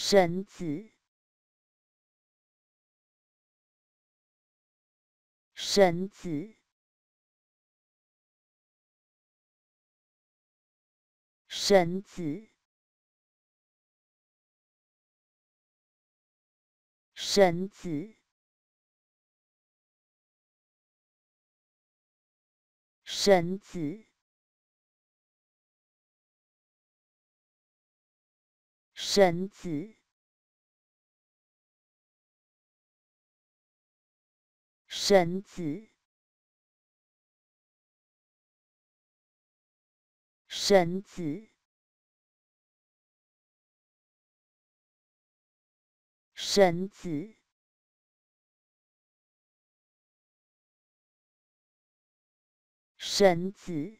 神子，神子，神子，神子，神子。神子，神子，神子，神子，神子。